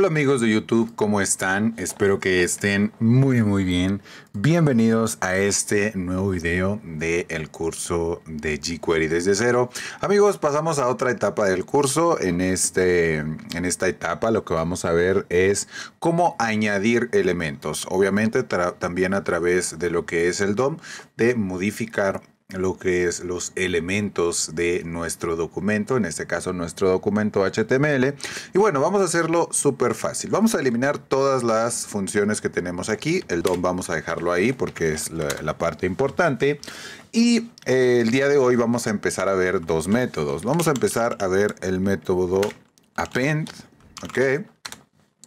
Hola amigos de YouTube, ¿cómo están? Espero que estén muy muy bien. Bienvenidos a este nuevo video del el curso de jQuery desde cero. Amigos, pasamos a otra etapa del curso. En, este, en esta etapa lo que vamos a ver es cómo añadir elementos. Obviamente también a través de lo que es el DOM, de modificar lo que es los elementos de nuestro documento, en este caso nuestro documento HTML. Y bueno, vamos a hacerlo súper fácil. Vamos a eliminar todas las funciones que tenemos aquí. El DOM vamos a dejarlo ahí porque es la, parte importante. Y eh, el día de hoy vamos a empezar a ver dos métodos. Vamos a empezar a ver el método append, ¿ok?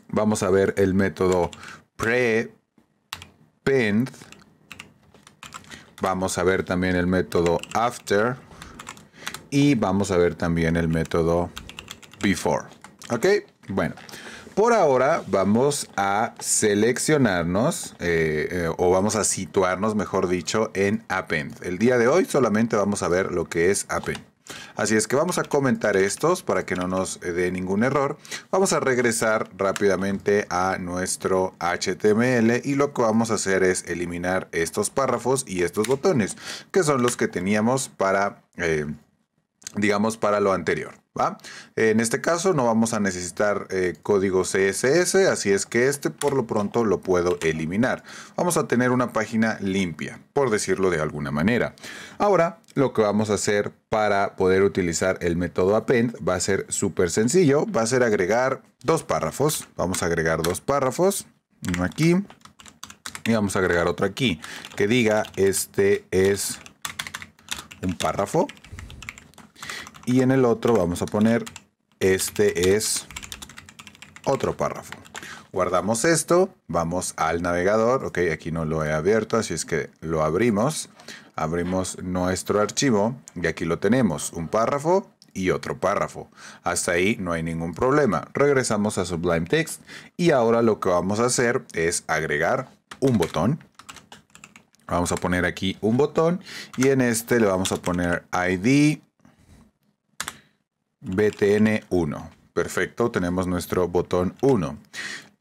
Vamos a ver el método prepend, Vamos a ver también el método after. Y vamos a ver también el método before. ¿Ok? Bueno. Por ahora vamos a seleccionarnos eh, eh, o vamos a situarnos, mejor dicho, en Append. El día de hoy solamente vamos a ver lo que es Append. Así es que vamos a comentar estos para que no nos eh, dé ningún error. Vamos a regresar rápidamente a nuestro HTML y lo que vamos a hacer es eliminar estos párrafos y estos botones, que son los que teníamos para, eh, digamos, para lo anterior. En este caso no vamos a necesitar eh, código CSS, así es que este por lo pronto lo puedo eliminar. Vamos a tener una página limpia, por decirlo de alguna manera. Ahora, lo que vamos a hacer para poder utilizar el método append va a ser súper sencillo. Va a ser agregar dos párrafos. Vamos a agregar dos párrafos. Uno aquí y vamos a agregar otro aquí. Que diga, este es un párrafo y en el otro vamos a poner, este es otro párrafo. Guardamos esto, vamos al navegador, ok, aquí no lo he abierto, así es que lo abrimos, abrimos nuestro archivo y aquí lo tenemos, un párrafo y otro párrafo. Hasta ahí no hay ningún problema. Regresamos a Sublime Text y ahora lo que vamos a hacer es agregar un botón. Vamos a poner aquí un botón y en este le vamos a poner ID BTN1. Perfecto, tenemos nuestro botón 1.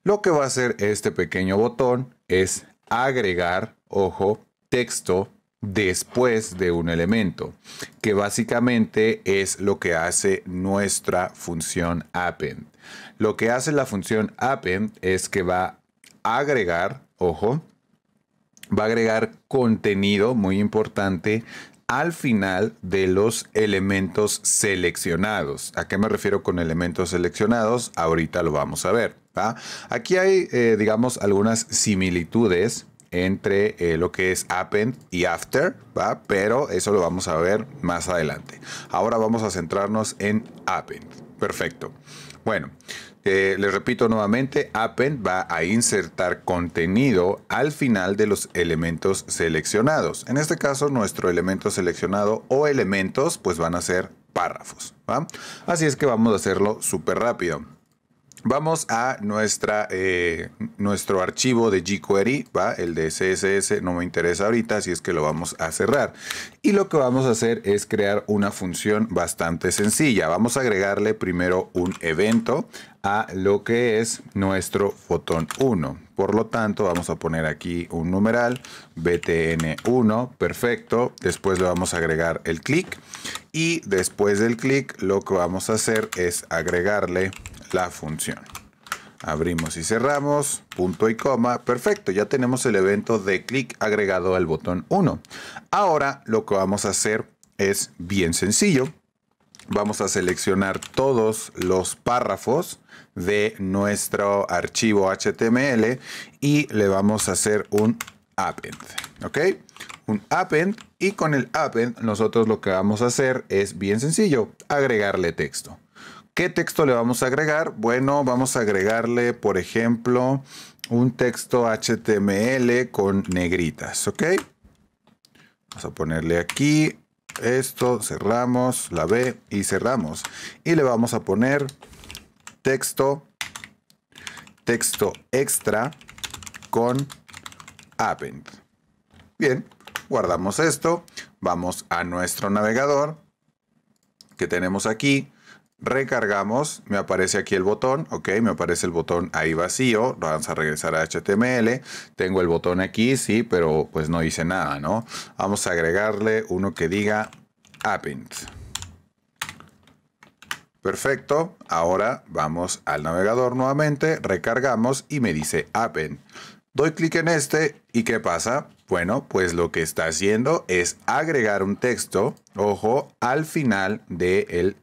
Lo que va a hacer este pequeño botón es agregar, ojo, texto después de un elemento, que básicamente es lo que hace nuestra función append. Lo que hace la función append es que va a agregar, ojo, va a agregar contenido muy importante al final de los elementos seleccionados. ¿A qué me refiero con elementos seleccionados? Ahorita lo vamos a ver. Aquí hay, eh, digamos, algunas similitudes entre eh, lo que es append y after, ¿va? pero eso lo vamos a ver más adelante. Ahora vamos a centrarnos en append. Perfecto. Bueno, eh, les repito nuevamente, Append va a insertar contenido al final de los elementos seleccionados. En este caso, nuestro elemento seleccionado o elementos, pues van a ser párrafos. Así es que vamos a hacerlo súper rápido. Vamos a nuestra, eh, nuestro archivo de jQuery, ¿va? el de CSS no me interesa ahorita, así es que lo vamos a cerrar. Y lo que vamos a hacer es crear una función bastante sencilla. Vamos a agregarle primero un evento a lo que es nuestro fotón 1. Por lo tanto, vamos a poner aquí un numeral, btn1, perfecto. Después le vamos a agregar el clic y después del clic lo que vamos a hacer es agregarle la función. Abrimos y cerramos, punto y coma. Perfecto, ya tenemos el evento de clic agregado al botón 1. Ahora lo que vamos a hacer es bien sencillo. Vamos a seleccionar todos los párrafos de nuestro archivo HTML y le vamos a hacer un append. ¿Ok? Un append y con el append nosotros lo que vamos a hacer es bien sencillo, agregarle texto. ¿Qué texto le vamos a agregar? Bueno, vamos a agregarle, por ejemplo, un texto HTML con negritas, ¿ok? Vamos a ponerle aquí esto, cerramos, la B y cerramos. Y le vamos a poner texto, texto extra con append. Bien, guardamos esto, vamos a nuestro navegador que tenemos aquí, recargamos, me aparece aquí el botón, ok, me aparece el botón ahí vacío, vamos a regresar a HTML, tengo el botón aquí, sí, pero pues no dice nada, ¿no? Vamos a agregarle uno que diga append. Perfecto, ahora vamos al navegador nuevamente, recargamos y me dice append. Doy clic en este y ¿qué pasa? Bueno, pues lo que está haciendo es agregar un texto, ojo, al final del de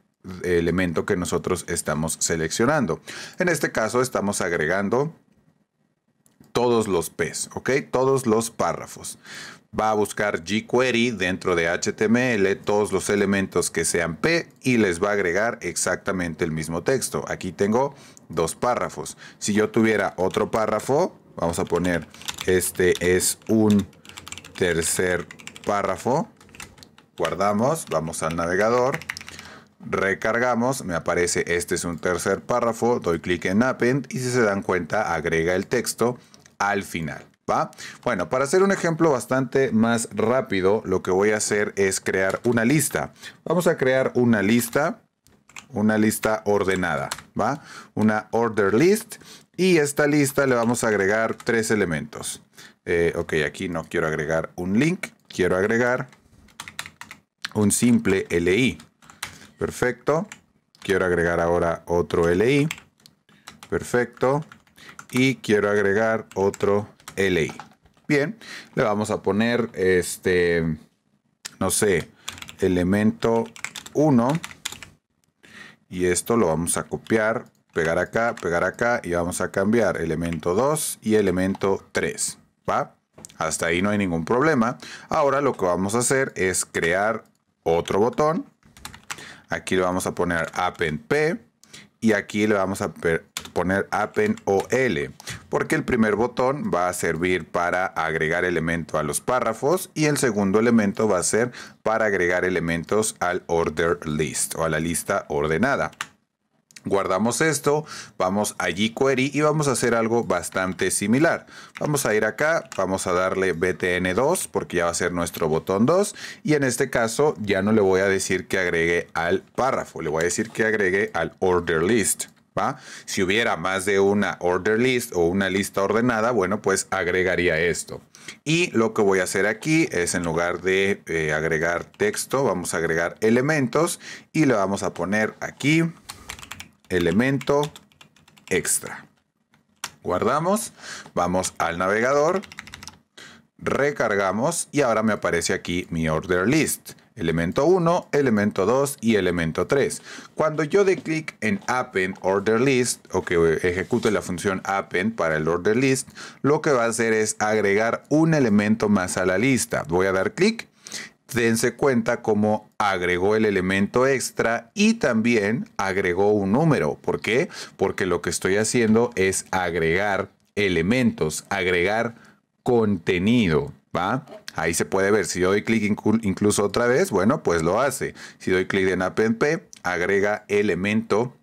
elemento que nosotros estamos seleccionando. En este caso estamos agregando todos los P's, ¿ok? Todos los párrafos. Va a buscar jQuery dentro de HTML todos los elementos que sean P y les va a agregar exactamente el mismo texto. Aquí tengo dos párrafos. Si yo tuviera otro párrafo, vamos a poner, este es un tercer párrafo. Guardamos, vamos al navegador Recargamos, me aparece este es un tercer párrafo, doy clic en Append y si se dan cuenta agrega el texto al final. ¿va? Bueno, para hacer un ejemplo bastante más rápido, lo que voy a hacer es crear una lista. Vamos a crear una lista, una lista ordenada, ¿va? Una order list y a esta lista le vamos a agregar tres elementos. Eh, ok, aquí no quiero agregar un link, quiero agregar un simple LI. Perfecto. Quiero agregar ahora otro LI. Perfecto. Y quiero agregar otro LI. Bien, le vamos a poner este, no sé, elemento 1. Y esto lo vamos a copiar, pegar acá, pegar acá y vamos a cambiar elemento 2 y elemento 3. ¿Va? Hasta ahí no hay ningún problema. Ahora lo que vamos a hacer es crear otro botón Aquí le vamos a poner append P y aquí le vamos a poner append OL, porque el primer botón va a servir para agregar elemento a los párrafos y el segundo elemento va a ser para agregar elementos al order list o a la lista ordenada. Guardamos esto, vamos a jQuery y vamos a hacer algo bastante similar. Vamos a ir acá, vamos a darle btn2 porque ya va a ser nuestro botón 2 y en este caso ya no le voy a decir que agregue al párrafo, le voy a decir que agregue al order list. Si hubiera más de una order list o una lista ordenada, bueno, pues agregaría esto. Y lo que voy a hacer aquí es en lugar de eh, agregar texto, vamos a agregar elementos y le vamos a poner aquí elemento extra. Guardamos, vamos al navegador, recargamos y ahora me aparece aquí mi order list. Elemento 1, elemento 2 y elemento 3. Cuando yo de clic en append order list o que ejecute la función append para el order list, lo que va a hacer es agregar un elemento más a la lista. Voy a dar clic dense cuenta cómo agregó el elemento extra y también agregó un número. ¿Por qué? Porque lo que estoy haciendo es agregar elementos, agregar contenido. ¿Va? Ahí se puede ver. Si yo doy clic incluso otra vez, bueno, pues lo hace. Si doy clic en App, agrega elemento,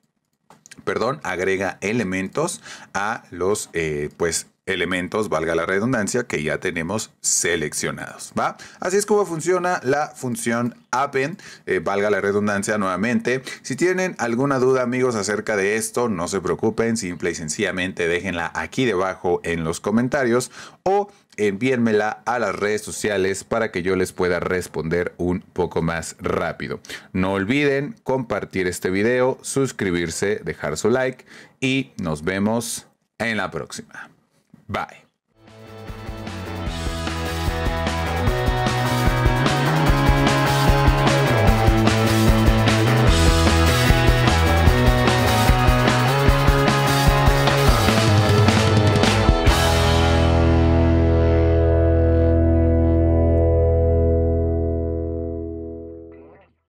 perdón, agrega elementos a los, eh, pues, elementos, valga la redundancia, que ya tenemos seleccionados. ¿va? Así es como funciona la función append, eh, valga la redundancia nuevamente. Si tienen alguna duda amigos acerca de esto, no se preocupen, simple y sencillamente déjenla aquí debajo en los comentarios o envíenmela a las redes sociales para que yo les pueda responder un poco más rápido. No olviden compartir este video, suscribirse, dejar su like y nos vemos en la próxima. Bye.